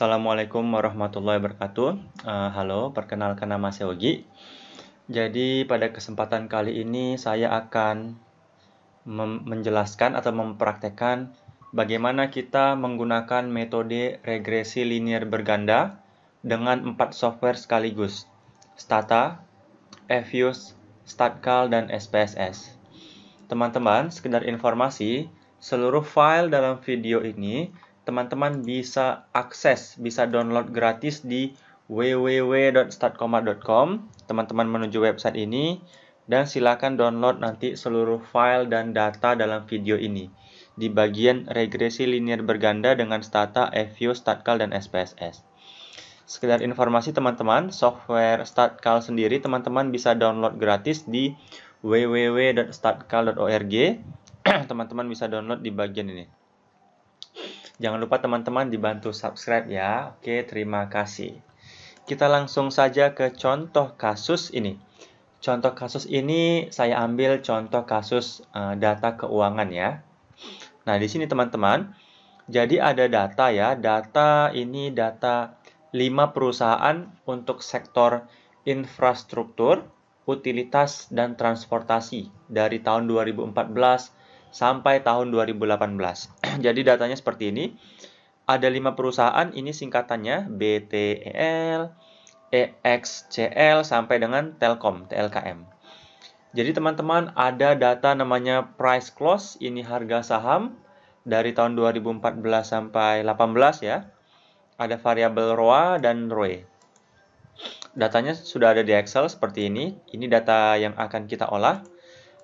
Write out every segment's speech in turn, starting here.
Assalamualaikum warahmatullahi wabarakatuh. Uh, halo, perkenalkan nama saya Ogi. Jadi pada kesempatan kali ini saya akan menjelaskan atau mempraktekkan bagaimana kita menggunakan metode regresi linear berganda dengan empat software sekaligus, Stata, Fuse, Statcal, dan SPSS. Teman-teman, sekedar informasi, seluruh file dalam video ini teman-teman bisa akses, bisa download gratis di www.statkoma.com. Teman-teman menuju website ini dan silakan download nanti seluruh file dan data dalam video ini di bagian regresi linear berganda dengan stata FU, StatCal, dan SPSS. Sekedar informasi teman-teman, software StatCal sendiri teman-teman bisa download gratis di www.statcal.org. teman-teman bisa download di bagian ini. Jangan lupa teman-teman dibantu subscribe ya. Oke, terima kasih. Kita langsung saja ke contoh kasus ini. Contoh kasus ini saya ambil contoh kasus eh, data keuangan ya. Nah, di sini teman-teman, jadi ada data ya. Data ini data 5 perusahaan untuk sektor infrastruktur, utilitas dan transportasi dari tahun 2014 sampai tahun 2018. Jadi datanya seperti ini. Ada lima perusahaan, ini singkatannya BTEL, EXCL sampai dengan Telkom, TLKM. Jadi teman-teman ada data namanya price close, ini harga saham dari tahun 2014 sampai 18 ya. Ada variabel ROA dan ROE. Datanya sudah ada di Excel seperti ini. Ini data yang akan kita olah.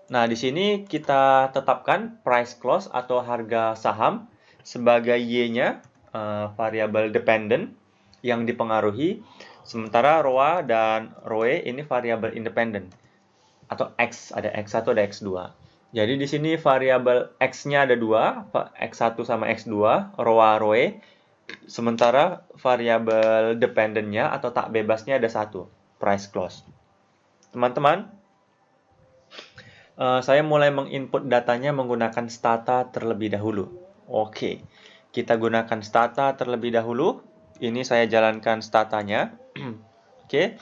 Nah, di sini kita tetapkan price close atau harga saham sebagai Y-nya uh, eh, variabel dependent yang dipengaruhi, sementara ROA dan ROE ini variabel independent atau X, ada X1 ada X2. Jadi di sini variabel X-nya ada dua, X1 sama X2, ROA ROE, sementara variabel dependennya atau tak bebasnya ada satu, price close. Teman-teman, Eh, saya mulai menginput datanya menggunakan stata terlebih dahulu. Oke, kita gunakan stata terlebih dahulu. Ini saya jalankan statanya. Oke.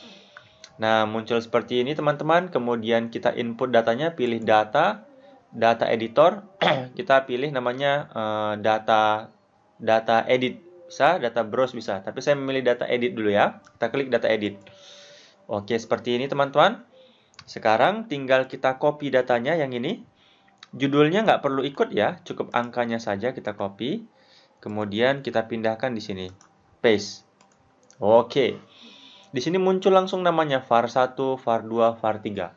Nah, muncul seperti ini teman-teman. Kemudian kita input datanya, pilih data, data editor. kita pilih namanya uh, data data edit bisa, data browse bisa. Tapi saya memilih data edit dulu ya. Kita klik data edit. Oke, seperti ini teman-teman. Sekarang tinggal kita copy datanya yang ini. Judulnya nggak perlu ikut ya, cukup angkanya saja kita copy. Kemudian kita pindahkan di sini. Paste. Oke. Di sini muncul langsung namanya var 1, var 2, var 3.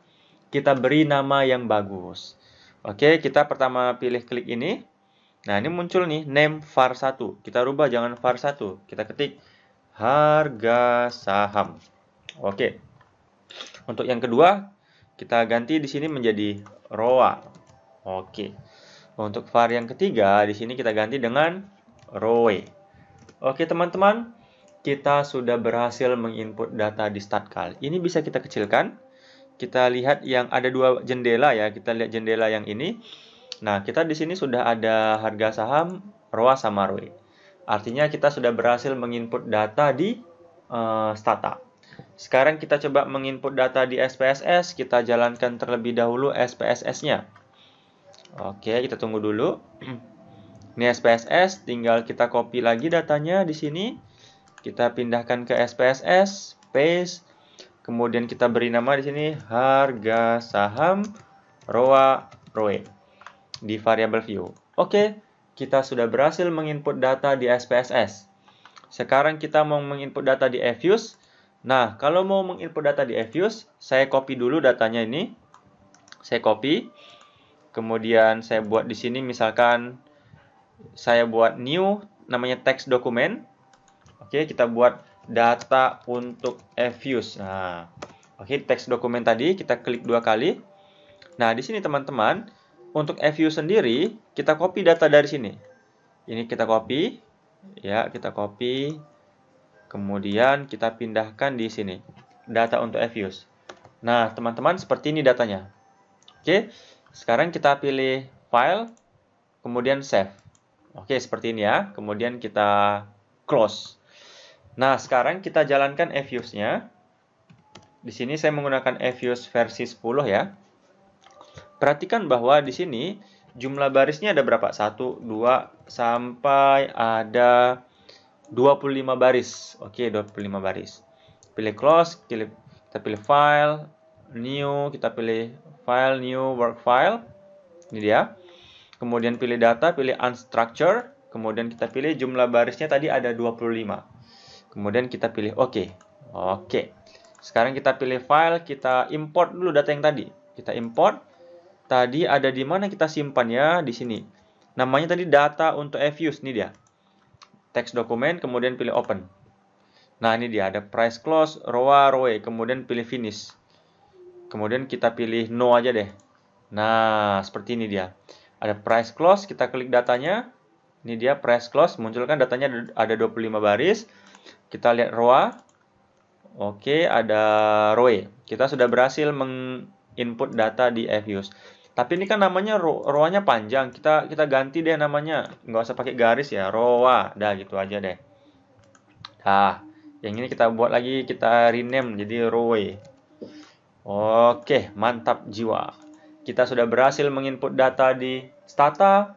Kita beri nama yang bagus. Oke, kita pertama pilih klik ini. Nah, ini muncul nih name var 1. Kita rubah jangan var 1. Kita ketik harga saham. Oke. Untuk yang kedua, kita ganti di sini menjadi roa. Oke. Untuk varian ketiga, di sini kita ganti dengan roe. Oke, teman-teman. Kita sudah berhasil menginput data di StatCal. Ini bisa kita kecilkan. Kita lihat yang ada dua jendela ya. Kita lihat jendela yang ini. Nah, kita di sini sudah ada harga saham ROA sama ROE. Artinya kita sudah berhasil menginput data di uh, sekarang kita coba menginput data di SPSS, kita jalankan terlebih dahulu SPSS-nya. Oke, kita tunggu dulu. Ini SPSS, tinggal kita copy lagi datanya di sini. Kita pindahkan ke SPSS, paste, kemudian kita beri nama di sini harga saham ROA ROE di variable view. Oke, kita sudah berhasil menginput data di SPSS. Sekarang kita mau menginput data di Fuse Nah, kalau mau menginput data di Fuse, saya copy dulu datanya ini. Saya copy. Kemudian saya buat di sini misalkan saya buat new namanya text dokumen. Oke, kita buat data untuk Fuse. Nah, oke text dokumen tadi kita klik dua kali. Nah, di sini teman-teman, untuk Fuse sendiri kita copy data dari sini. Ini kita copy. Ya, kita copy Kemudian kita pindahkan di sini data untuk fuse. Nah, teman-teman seperti ini datanya. Oke, sekarang kita pilih file, kemudian save. Oke, seperti ini ya. Kemudian kita close. Nah, sekarang kita jalankan fuse-nya. Di sini saya menggunakan fuse versi 10 ya. Perhatikan bahwa di sini jumlah barisnya ada berapa? 1, 2, sampai ada 25 baris. Oke, okay, 25 baris. Pilih close, pilih, kita pilih file, new, kita pilih file, new, work file. Ini dia. Kemudian pilih data, pilih unstructured. Kemudian kita pilih jumlah barisnya tadi ada 25. Kemudian kita pilih oke. Okay. Oke. Okay. Sekarang kita pilih file, kita import dulu data yang tadi. Kita import. Tadi ada di mana kita simpan ya? Di sini. Namanya tadi data untuk fuse ini dia teks dokumen, kemudian pilih open. Nah, ini dia ada price close, ROA, ROE, kemudian pilih finish. Kemudian kita pilih no aja deh. Nah, seperti ini dia. Ada price close, kita klik datanya. Ini dia price close, munculkan datanya ada 25 baris. Kita lihat ROA. Oke, ada ROE. Kita sudah berhasil menginput data di Fuse. Tapi ini kan namanya ro roanya panjang. Kita kita ganti deh namanya. Nggak usah pakai garis ya. Roa. Dah gitu aja deh. Nah, yang ini kita buat lagi kita rename jadi roe. Oke, mantap jiwa. Kita sudah berhasil menginput data di Stata,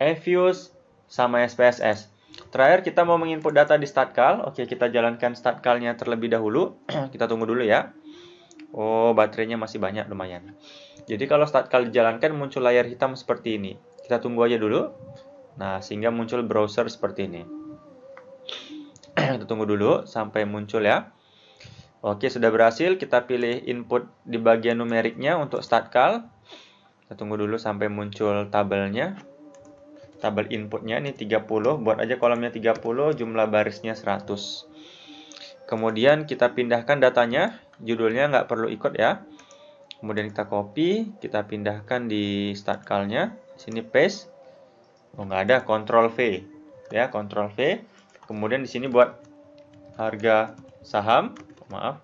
Evius, sama SPSS. Terakhir kita mau menginput data di statkal Oke, kita jalankan statkalnya terlebih dahulu. kita tunggu dulu ya. Oh, baterainya masih banyak lumayan. Jadi kalau start kali dijalankan muncul layar hitam seperti ini. Kita tunggu aja dulu. Nah, sehingga muncul browser seperti ini. kita tunggu dulu sampai muncul ya. Oke, sudah berhasil. Kita pilih input di bagian numeriknya untuk start call. Kita tunggu dulu sampai muncul tabelnya. Tabel inputnya ini 30. Buat aja kolomnya 30, jumlah barisnya 100. Kemudian kita pindahkan datanya judulnya nggak perlu ikut ya. Kemudian kita copy, kita pindahkan di start call-nya. Sini paste. Oh, nggak ada, Control V. Ya, Control V. Kemudian di sini buat harga saham, maaf.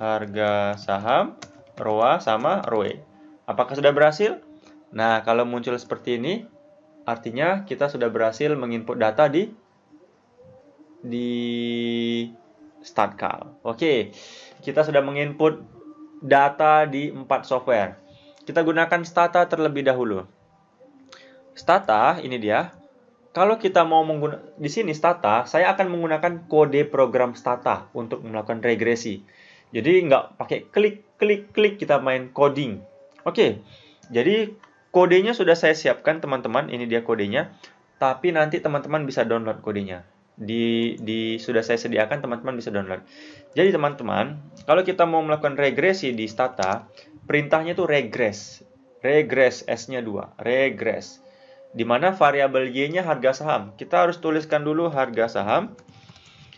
Harga saham, ROA sama ROE. Apakah sudah berhasil? Nah, kalau muncul seperti ini, artinya kita sudah berhasil menginput data di di start call. Oke. Okay kita sudah menginput data di empat software. Kita gunakan Stata terlebih dahulu. Stata ini dia. Kalau kita mau menggunakan di sini Stata, saya akan menggunakan kode program Stata untuk melakukan regresi. Jadi nggak pakai klik klik klik kita main coding. Oke. Jadi kodenya sudah saya siapkan teman-teman, ini dia kodenya. Tapi nanti teman-teman bisa download kodenya di, di sudah saya sediakan teman-teman bisa download. Jadi teman-teman, kalau kita mau melakukan regresi di stata, perintahnya itu regress. Regress S-nya 2, regress. Di mana variabel Y-nya harga saham. Kita harus tuliskan dulu harga saham.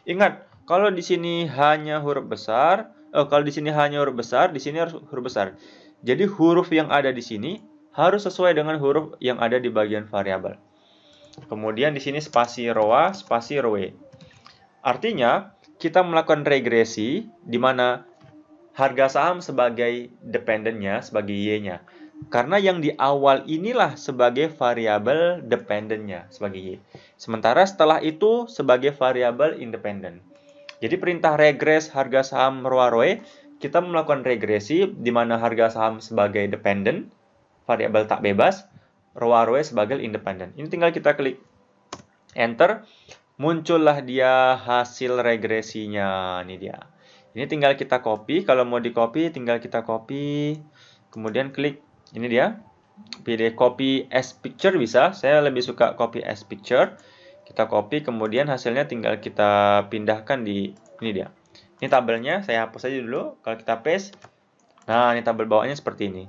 Ingat, kalau di sini hanya huruf besar, oh, kalau di sini hanya huruf besar, di sini harus huruf besar. Jadi huruf yang ada di sini harus sesuai dengan huruf yang ada di bagian variabel. Kemudian di sini spasi roa, spasi roe. Artinya, kita melakukan regresi di mana harga saham sebagai dependennya, sebagai Y-nya. Karena yang di awal inilah sebagai variabel dependennya, sebagai Y. Sementara setelah itu sebagai variabel independen. Jadi perintah regres harga saham roa roe, kita melakukan regresi di mana harga saham sebagai dependen, variabel tak bebas, Rowaroe sebagai independen. Ini tinggal kita klik enter, muncullah dia hasil regresinya. Ini dia. Ini tinggal kita copy, kalau mau di copy tinggal kita copy, kemudian klik ini dia. Pilih copy as picture bisa, saya lebih suka copy as picture. Kita copy, kemudian hasilnya tinggal kita pindahkan di ini dia. Ini tabelnya, saya hapus aja dulu. Kalau kita paste, nah ini tabel bawahnya seperti ini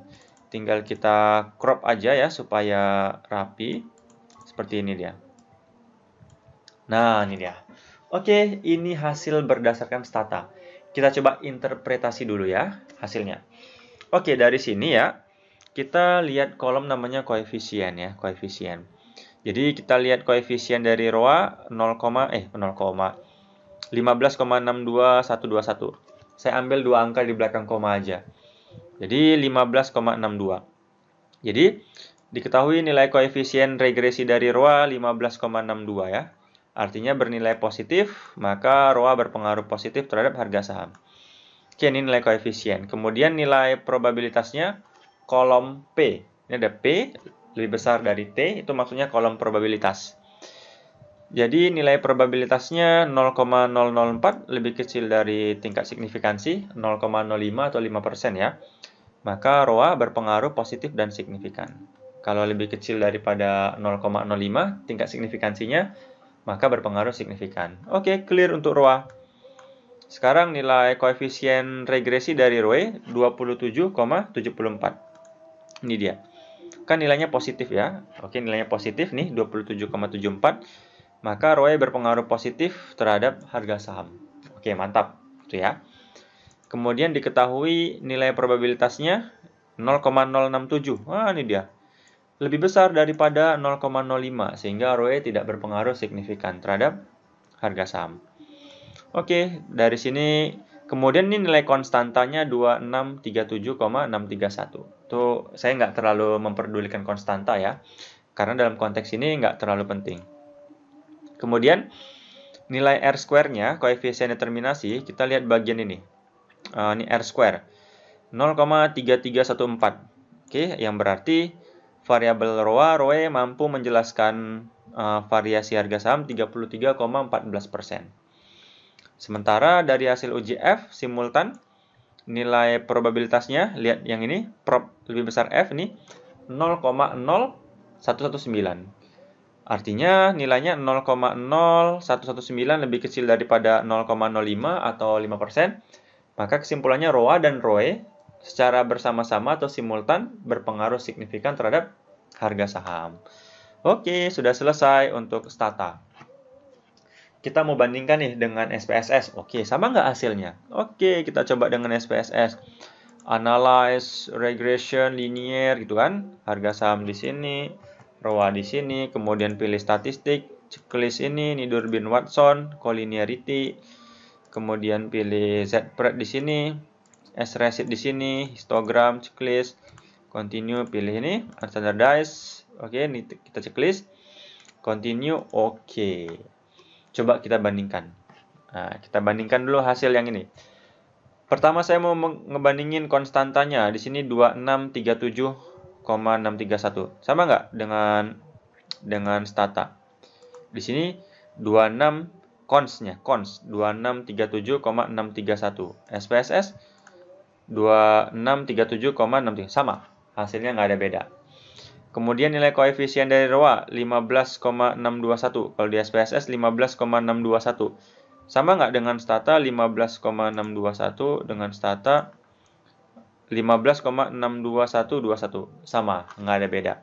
tinggal kita crop aja ya supaya rapi seperti ini dia nah ini dia oke ini hasil berdasarkan stata kita coba interpretasi dulu ya hasilnya oke dari sini ya kita lihat kolom namanya koefisien ya koefisien jadi kita lihat koefisien dari roa 0, eh 0, saya ambil dua angka di belakang koma aja jadi 15,62. Jadi diketahui nilai koefisien regresi dari ROA 15,62 ya. Artinya bernilai positif, maka ROA berpengaruh positif terhadap harga saham. Oke, ini nilai koefisien. Kemudian nilai probabilitasnya kolom P. Ini ada P lebih besar dari T, itu maksudnya kolom probabilitas. Jadi nilai probabilitasnya 0,004 lebih kecil dari tingkat signifikansi 0,05 atau 5% ya maka ROA berpengaruh positif dan signifikan. Kalau lebih kecil daripada 0,05 tingkat signifikansinya, maka berpengaruh signifikan. Oke, clear untuk ROA. Sekarang nilai koefisien regresi dari ROE 27,74. Ini dia. Kan nilainya positif ya. Oke, nilainya positif nih 27,74. Maka ROE berpengaruh positif terhadap harga saham. Oke, mantap. Itu ya. Kemudian diketahui nilai probabilitasnya 0,067. Wah, ini dia. Lebih besar daripada 0,05 sehingga ROE tidak berpengaruh signifikan terhadap harga saham. Oke, dari sini kemudian ini nilai konstantanya 2637,631. Tuh, saya nggak terlalu memperdulikan konstanta ya. Karena dalam konteks ini nggak terlalu penting. Kemudian nilai R square-nya, koefisien determinasi, kita lihat bagian ini uh, ini R square 0,3314. Oke, yang berarti variabel ROA ROE mampu menjelaskan uh, variasi harga saham 33,14%. Sementara dari hasil uji F simultan nilai probabilitasnya lihat yang ini prob lebih besar F ini 0,0119. Artinya nilainya 0,0119 lebih kecil daripada 0,05 atau 5%, maka kesimpulannya ROA dan ROE secara bersama-sama atau simultan berpengaruh signifikan terhadap harga saham. Oke, sudah selesai untuk stata. Kita mau bandingkan nih dengan SPSS. Oke, sama nggak hasilnya? Oke, kita coba dengan SPSS. Analyze, regression, linear gitu kan. Harga saham di sini, ROA di sini, kemudian pilih statistik, checklist ini, ini Durbin Watson, collinearity, kemudian pilih Z-Pred di sini, S-Resid di sini, histogram, checklist, continue, pilih ini, standardize, oke, okay, kita checklist, continue, oke. Okay. Coba kita bandingkan. Nah, kita bandingkan dulu hasil yang ini. Pertama saya mau ngebandingin konstantanya, di sini 2637,631. Sama nggak dengan dengan stata? Di sini 26 consnya cons 2637,631 SPSS 2637,63 sama hasilnya nggak ada beda kemudian nilai koefisien dari ROA 15,621 kalau di SPSS 15,621 sama nggak dengan stata 15,621 dengan stata 15,62121 sama nggak ada beda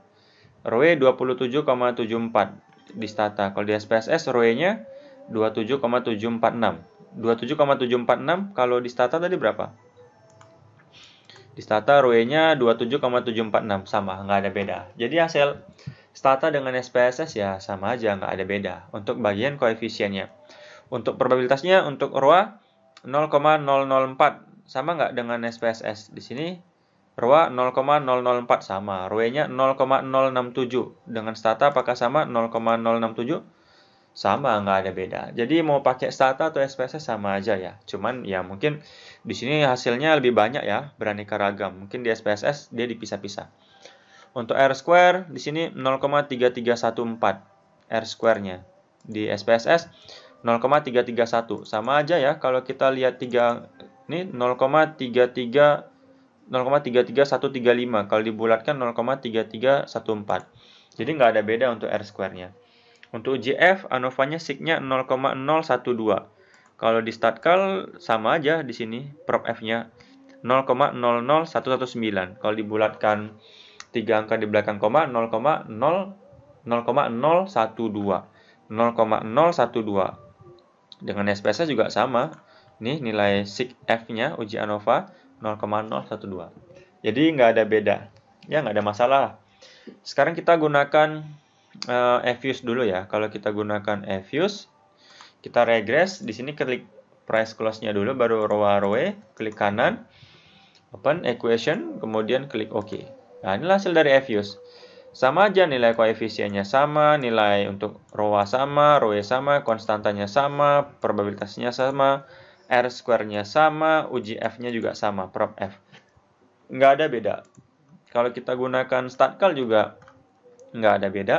ROE 27,74 di stata kalau di SPSS ROE-nya 27,746. 27,746 kalau di stata tadi berapa? Di stata rue nya 27,746 sama, nggak ada beda. Jadi hasil stata dengan SPSS ya sama aja, nggak ada beda untuk bagian koefisiennya. Untuk probabilitasnya untuk ROA 0,004 sama nggak dengan SPSS? Di sini ROA 0,004 sama, rue nya 0,067. Dengan stata apakah sama 0,067? sama nggak ada beda. Jadi mau pakai strata atau SPSS sama aja ya. Cuman ya mungkin di sini hasilnya lebih banyak ya, beraneka ragam. Mungkin di SPSS dia dipisah-pisah. Untuk R square di sini 0,3314 R square-nya. Di SPSS 0,331 sama aja ya kalau kita lihat 3 ini 0,33 0,33135 kalau dibulatkan 0,3314 jadi nggak ada beda untuk R square-nya untuk JF, ANOVA-nya SIG-nya 0,012. Kalau di statkal sama aja di sini prop F-nya 0,00119. Kalau dibulatkan tiga angka di belakang koma 0,012. 0,012. Dengan sps juga sama. Nih nilai SIG F-nya uji ANOVA 0,012. Jadi nggak ada beda. Ya nggak ada masalah. Sekarang kita gunakan uh, eh, fuse dulu ya. Kalau kita gunakan fuse, kita regress. Di sini klik price close-nya dulu, baru row row, klik kanan, open equation, kemudian klik OK. Nah, inilah hasil dari fuse. Sama aja nilai koefisiennya sama, nilai untuk ROA sama, ROE sama, konstantanya sama, probabilitasnya sama, R square-nya sama, UGF-nya juga sama, prop F. Nggak ada beda. Kalau kita gunakan call juga nggak ada beda.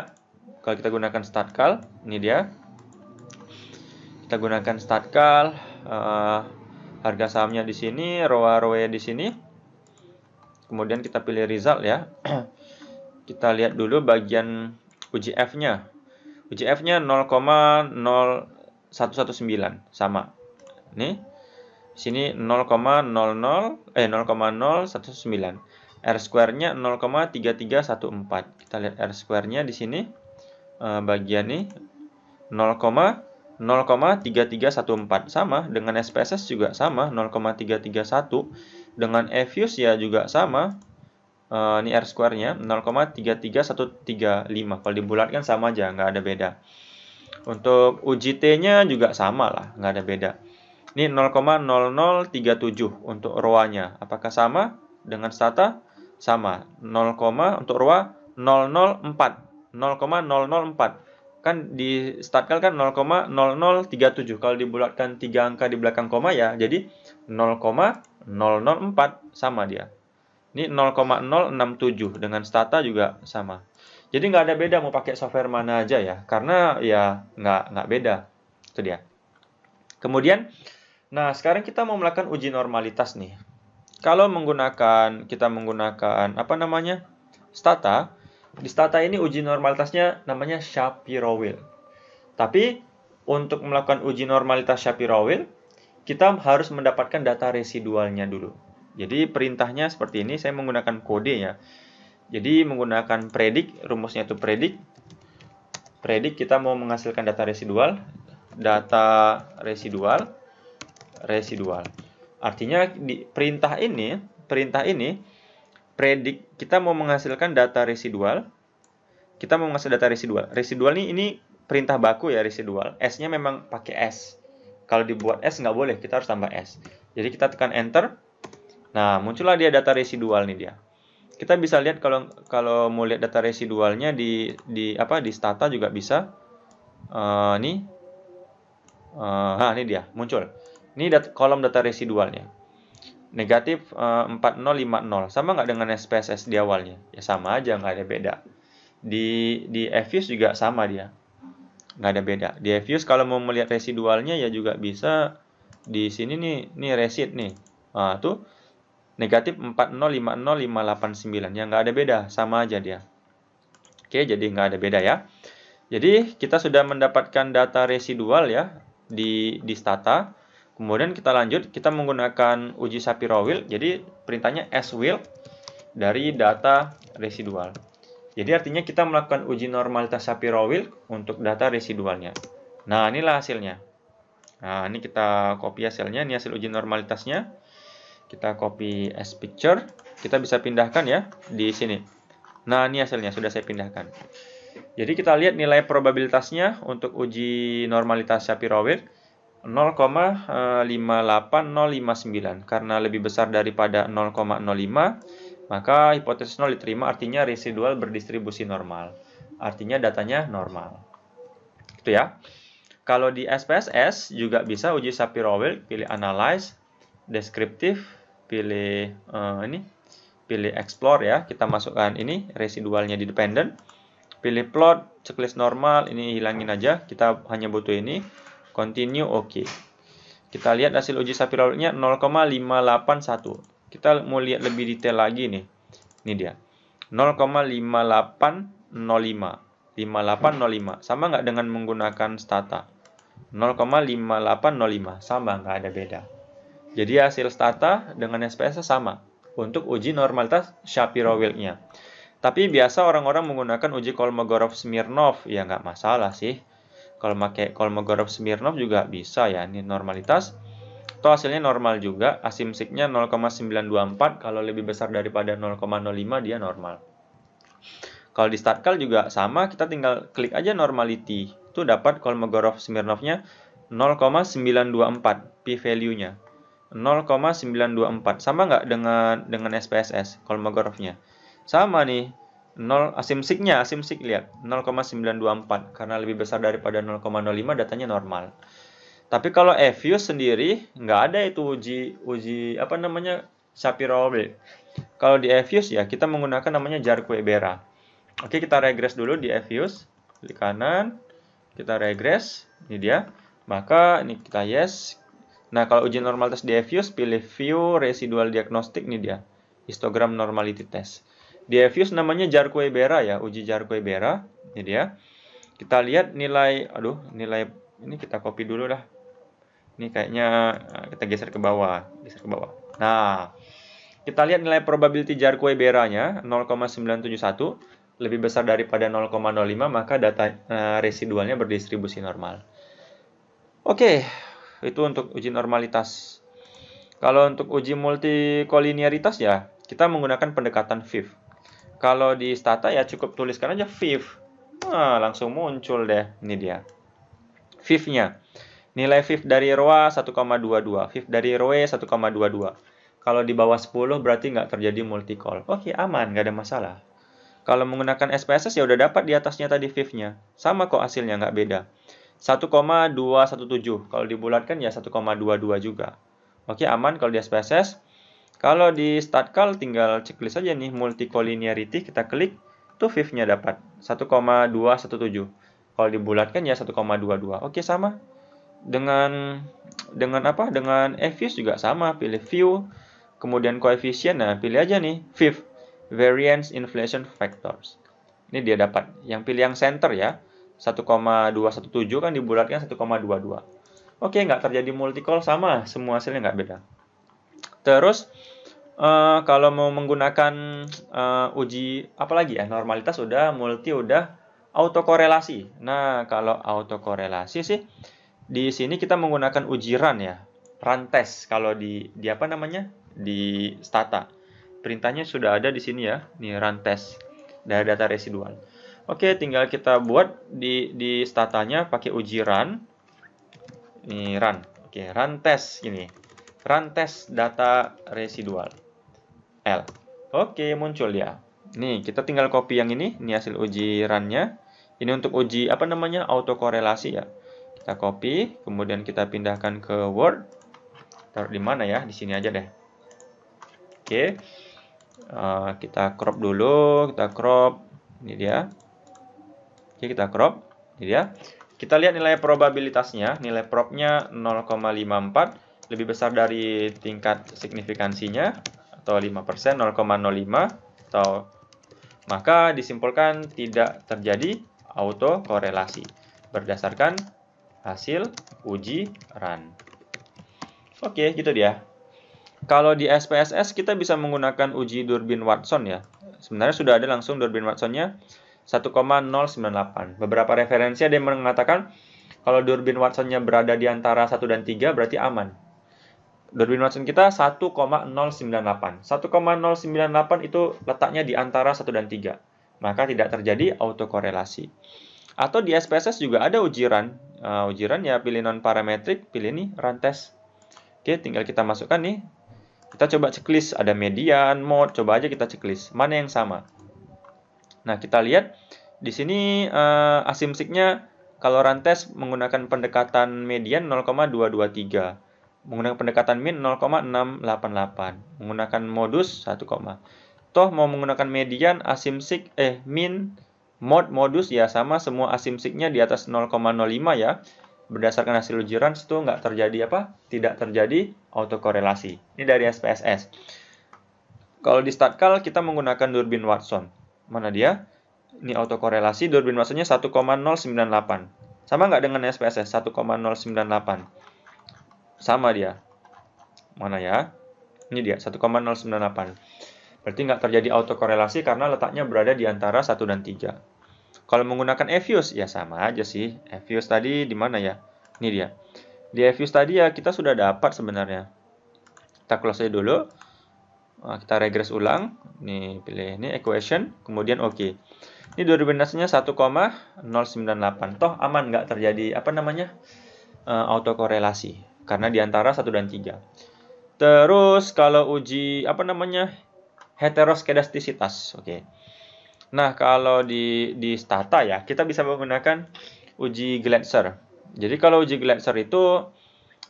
Kalau kita gunakan Start call ini dia. Kita gunakan Start uh, harga sahamnya di sini, ROA ROE di sini. Kemudian kita pilih result ya. kita lihat dulu bagian f nya f nya 0,0119 sama. Nih. Sini 0,00 eh 0,0119. R square-nya 0,3314. Kita lihat R square-nya di sini Eh, bagian ini 0,0,3314 sama dengan SPSS juga sama 0,331 dengan EFUS ya juga sama eh, ini R square-nya 0,33135. Kalau dibulatkan sama aja, nggak ada beda. Untuk UJT-nya juga sama lah, nggak ada beda. Ini 0,0037 untuk ROA-nya. Apakah sama dengan SATA? Sama. 0, untuk ROA 004. 0,004 kan di start kan 0,0037 kalau dibulatkan tiga angka di belakang koma ya jadi 0,004 sama dia ini 0,067 dengan stata juga sama jadi nggak ada beda mau pakai software mana aja ya karena ya nggak nggak beda itu dia kemudian nah sekarang kita mau melakukan uji normalitas nih kalau menggunakan kita menggunakan apa namanya stata di stata ini uji normalitasnya namanya shapiro wheel Tapi untuk melakukan uji normalitas shapiro wheel kita harus mendapatkan data residualnya dulu. Jadi perintahnya seperti ini, saya menggunakan kode ya. Jadi menggunakan predik, rumusnya itu predik. Predik kita mau menghasilkan data residual, data residual, residual. Artinya di perintah ini, perintah ini predik kita mau menghasilkan data residual. Kita mau menghasilkan data residual. Residual ini ini perintah baku ya residual. S-nya memang pakai S. Kalau dibuat S nggak boleh, kita harus tambah S. Jadi kita tekan enter. Nah, muncullah dia data residual nih dia. Kita bisa lihat kalau kalau mau lihat data residualnya di di apa di stata juga bisa. Uh, nih. Uh, nah, ini dia muncul. Ini dat kolom data residualnya negatif e, eh, 4050 sama nggak dengan SPSS di awalnya ya sama aja nggak ada beda di di FUS juga sama dia nggak ada beda di FUS kalau mau melihat residualnya ya juga bisa di sini nih nih resid nih nah, tuh negatif 4050589 ya nggak ada beda sama aja dia oke jadi nggak ada beda ya jadi kita sudah mendapatkan data residual ya di di stata Kemudian kita lanjut, kita menggunakan uji Shapiro-Wilk. Jadi perintahnya s will dari data residual. Jadi artinya kita melakukan uji normalitas Shapiro-Wilk untuk data residualnya. Nah, inilah hasilnya. Nah, ini kita copy hasilnya, ini hasil uji normalitasnya. Kita copy as picture, kita bisa pindahkan ya di sini. Nah, ini hasilnya sudah saya pindahkan. Jadi kita lihat nilai probabilitasnya untuk uji normalitas Shapiro-Wilk 0,58059 karena lebih besar daripada 0,05 maka hipotesis 0 diterima artinya residual berdistribusi normal artinya datanya normal itu ya kalau di SPSS juga bisa uji Shapiro-Wilk pilih analyze deskriptif pilih uh, ini pilih explore ya kita masukkan ini residualnya di dependent pilih plot checklist normal ini hilangin aja kita hanya butuh ini Continue oke. Okay. Kita lihat hasil uji sapi rautnya 0,581. Kita mau lihat lebih detail lagi nih. Ini dia. 0,5805. 5805 sama nggak dengan menggunakan stata? 0,5805 sama nggak ada beda. Jadi hasil stata dengan SPS sama untuk uji normalitas Shapiro-Wilknya. Tapi biasa orang-orang menggunakan uji Kolmogorov-Smirnov, ya nggak masalah sih. Kalau pakai Kolmogorov Smirnov juga bisa ya, ini normalitas. Atau hasilnya normal juga, asimsiknya 0,924, kalau lebih besar daripada 0,05 dia normal. Kalau di statkal juga sama, kita tinggal klik aja normality. Itu dapat Kolmogorov Smirnovnya 0,924 p-value-nya. 0,924 sama nggak dengan dengan SPSS Kolmogorovnya sama nih 0 asimsiknya asimsik lihat 0,924 karena lebih besar daripada 0,05 datanya normal. Tapi kalau Evius sendiri nggak ada itu uji uji apa namanya Shapiro-Wilk. Kalau di Evius ya kita menggunakan namanya Jarque-Bera. Oke kita regres dulu di Evius klik kanan kita regres ini dia maka ini kita yes. Nah kalau uji normalitas di Evius pilih view residual diagnostik ini dia histogram normality test. Di Evius namanya Jarque Bera ya, uji Jarque Bera. Ini dia. Kita lihat nilai, aduh, nilai ini kita copy dulu lah Ini kayaknya eh, kita geser ke bawah, geser ke bawah. Nah, kita lihat nilai probability Jarque Bera-nya 0,971 lebih besar daripada 0,05 maka data eh, residualnya berdistribusi normal. Oke, okay, itu untuk uji normalitas. Kalau untuk uji multikolinearitas ya, kita menggunakan pendekatan FIF. Kalau di stata ya cukup tuliskan aja fifth. Nah, langsung muncul deh. Ini dia. Fifth-nya. Nilai fifth dari ROA 1,22. Fifth dari ROE 1,22. Kalau di bawah 10 berarti nggak terjadi multi-call. Oke, aman. Nggak ada masalah. Kalau menggunakan SPSS ya udah dapat di atasnya tadi fifth-nya. Sama kok hasilnya, nggak beda. 1,217. Kalau dibulatkan ya 1,22 juga. Oke, aman kalau di SPSS. Kalau di call tinggal ceklis aja nih multicollinearity kita klik tuh fifth-nya dapat 1,217. Kalau dibulatkan ya 1,22. Oke sama. Dengan dengan apa? Dengan fifth juga sama, pilih view, kemudian koefisien. Nah, pilih aja nih fifth variance inflation factors. Ini dia dapat. Yang pilih yang center ya. 1,217 kan dibulatkan 1,22. Oke, nggak terjadi multicol sama, semua hasilnya nggak beda. Terus Eh, kalau mau menggunakan uh, uji apalagi ya normalitas udah multi udah autokorelasi nah kalau autokorelasi sih di sini kita menggunakan uji run ya run test kalau di di apa namanya di stata perintahnya sudah ada di sini ya nih run test dari data residual oke tinggal kita buat di di statanya pakai uji run nih run oke run test ini run test data residual L. Oke, muncul ya. Nih, kita tinggal copy yang ini, ini hasil uji run-nya. Ini untuk uji apa namanya? autokorelasi ya. Kita copy, kemudian kita pindahkan ke Word. Taruh di mana ya? Di sini aja deh. Oke. Eh, kita crop dulu, kita crop. Ini dia. Oke, kita crop. Ini dia. Kita lihat nilai probabilitasnya, nilai propnya 0,54 lebih besar dari tingkat signifikansinya atau 5%, 0,05 atau maka disimpulkan tidak terjadi autokorelasi berdasarkan hasil uji run. Oke, gitu dia. Kalau di SPSS kita bisa menggunakan uji durbin Watson ya. Sebenarnya sudah ada langsung durbin Watsonnya 1,098. Beberapa referensi ada yang mengatakan kalau durbin Watsonnya berada di antara 1 dan 3 berarti aman. Darwin Watson kita 1,098. 1,098 itu letaknya di antara 1 dan 3. Maka tidak terjadi autokorelasi. Atau di SPSS juga ada ujiran. Uh, eh, ujiran ya pilih non parametrik, pilih nih run test. Oke, tinggal kita masukkan nih. Kita coba ceklis ada median, mode, coba aja kita ceklis Mana yang sama? Nah, kita lihat di sini uh, asimsiknya kalau run test menggunakan pendekatan median 0,223 menggunakan pendekatan min 0,688, menggunakan modus 1, toh mau menggunakan median asimsik eh min mod modus ya sama semua asimsiknya di atas 0,05 ya berdasarkan hasil uji runs itu nggak terjadi apa tidak terjadi autokorelasi ini dari SPSS kalau di statkal kita menggunakan durbin Watson mana dia ini autokorelasi durbin Watsonnya 1,098 sama nggak dengan SPSS 1,098 sama dia. Mana ya? Ini dia, 1,098. Berarti nggak terjadi autokorelasi karena letaknya berada di antara 1 dan 3. Kalau menggunakan EFUSE, ya sama aja sih. EFUSE tadi di mana ya? Ini dia. Di EFUSE tadi ya kita sudah dapat sebenarnya. Kita close dulu. Nah, kita regres ulang. Ini pilih ini equation, kemudian oke. Okay. Ini dominasinya 1,098. Toh aman nggak terjadi apa namanya? Uh, autokorelasi karena di antara 1 dan 3. Terus kalau uji apa namanya? heteroskedastisitas. Oke. Okay. Nah, kalau di di stata ya, kita bisa menggunakan uji Glatzer. Jadi kalau uji Glatzer itu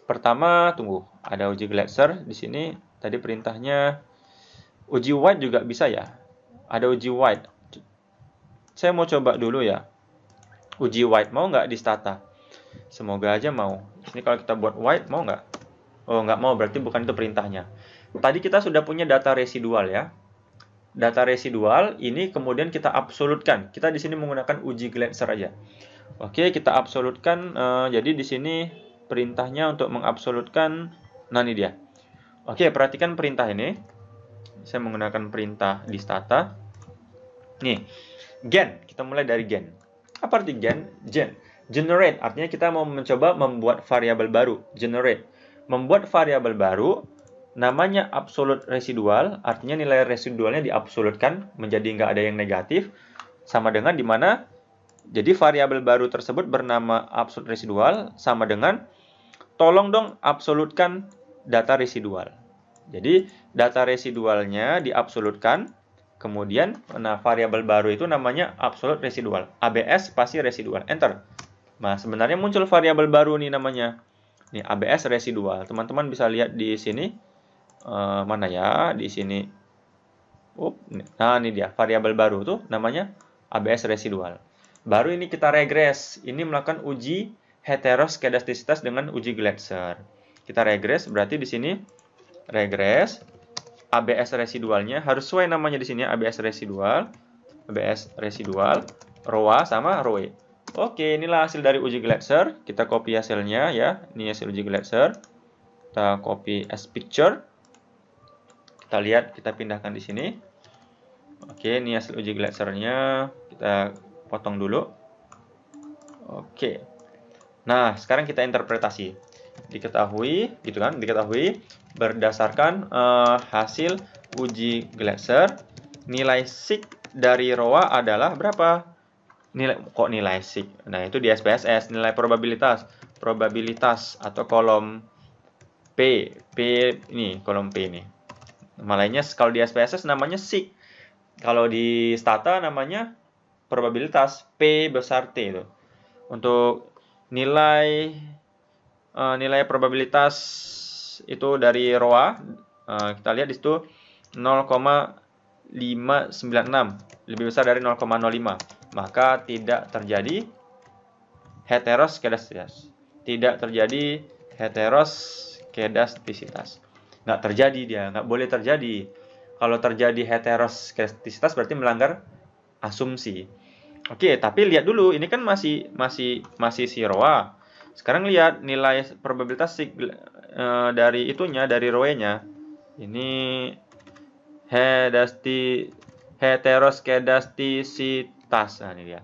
pertama tunggu, ada uji Glatzer di sini tadi perintahnya uji White juga bisa ya. Ada uji White. Saya mau coba dulu ya. Uji White mau nggak di stata? Semoga aja mau. Ini kalau kita buat white mau nggak? Oh nggak mau berarti bukan itu perintahnya. Tadi kita sudah punya data residual ya. Data residual ini kemudian kita absolutkan. Kita di sini menggunakan uji glancer aja. Oke kita absolutkan. Uh, jadi di sini perintahnya untuk mengabsolutkan. Nah ini dia. Oke perhatikan perintah ini. Saya menggunakan perintah di stata. Nih gen. Kita mulai dari gen. Apa arti gen? Gen generate artinya kita mau mencoba membuat variabel baru generate membuat variabel baru namanya absolute residual artinya nilai residualnya diabsolutkan menjadi nggak ada yang negatif sama dengan di mana? jadi variabel baru tersebut bernama absolute residual sama dengan tolong dong absolutkan data residual jadi data residualnya diabsolutkan kemudian nah variabel baru itu namanya absolute residual ABS pasti residual enter Nah, sebenarnya muncul variabel baru nih namanya. Nih ABS residual. Teman-teman bisa lihat di sini e, mana ya? Di sini. Up, nah ini dia variabel baru tuh namanya ABS residual. Baru ini kita regres. Ini melakukan uji heteroskedastisitas dengan uji Gletscher. Kita regres berarti di sini regres ABS residualnya harus sesuai namanya di sini ABS residual, ABS residual, ROA sama ROE. Oke, inilah hasil dari uji glaser. Kita copy hasilnya ya. Ini hasil uji glaser. Kita copy as picture. Kita lihat, kita pindahkan di sini. Oke, ini hasil uji glasernya. Kita potong dulu. Oke. Nah, sekarang kita interpretasi. Diketahui, gitu kan? Diketahui berdasarkan uh, hasil uji glaser, nilai sig dari ROA adalah berapa? nilai kok nilai sig. Nah, itu di SPSS nilai probabilitas, probabilitas atau kolom P, P ini kolom P ini. Malahnya kalau di SPSS namanya sig. Kalau di stata namanya probabilitas P besar T itu. Untuk nilai uh, nilai probabilitas itu dari ROA uh, eh, kita lihat di situ 0,596 lebih besar dari 0,05 maka tidak terjadi heteroskedastisitas. Tidak terjadi heteroskedastisitas. Nggak terjadi dia, nggak boleh terjadi. Kalau terjadi heteroskedastisitas berarti melanggar asumsi. Oke, tapi lihat dulu, ini kan masih masih masih si roa. Sekarang lihat nilai probabilitas e, dari itunya, dari roe Ini hedasti tas nah ini dia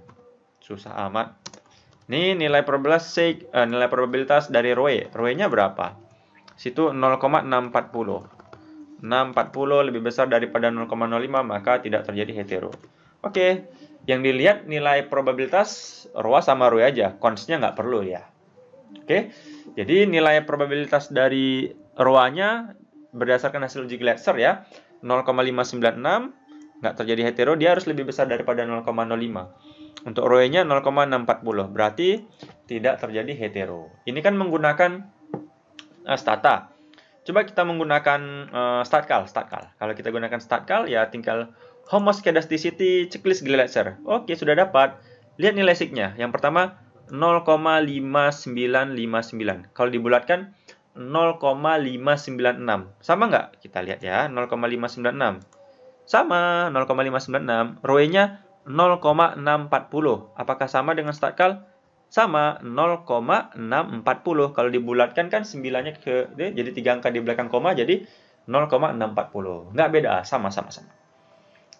susah amat ini nilai probabilitas uh, nilai probabilitas dari ROE ROE-nya berapa situ 0,640 640 lebih besar daripada 0,05 maka tidak terjadi hetero oke yang dilihat nilai probabilitas ROA sama ROE aja konstnya nggak perlu ya oke jadi nilai probabilitas dari Roanya berdasarkan hasil uji Glaser ya 0,596 nggak terjadi hetero, dia harus lebih besar daripada 0,05. Untuk ROE-nya 0,640, berarti tidak terjadi hetero. Ini kan menggunakan uh, eh, stata. Coba kita menggunakan uh, eh, statkal, statkal. Kalau kita gunakan statkal, ya tinggal homoscedasticity checklist Glaser. Oke, sudah dapat. Lihat nilai signya. Yang pertama 0,5959. Kalau dibulatkan 0,596. Sama nggak? Kita lihat ya, 0,596. Sama, 0,596. ROE-nya 0,640. Apakah sama dengan start kal Sama, 0,640. Kalau dibulatkan kan 9-nya ke, jadi 3 angka di belakang koma, jadi 0,640. Nggak beda, sama-sama. sama.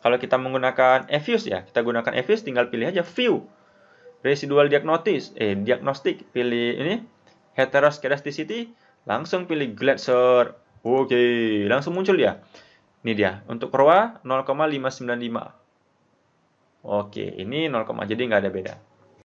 Kalau kita menggunakan EFUSE ya, kita gunakan EFUSE tinggal pilih aja view. Residual diagnosis, eh diagnostik, pilih ini heteroskedasticity, langsung pilih glatzer Oke, langsung muncul ya. Ini dia, untuk ROA 0,595. Oke, ini 0, jadi nggak ada beda.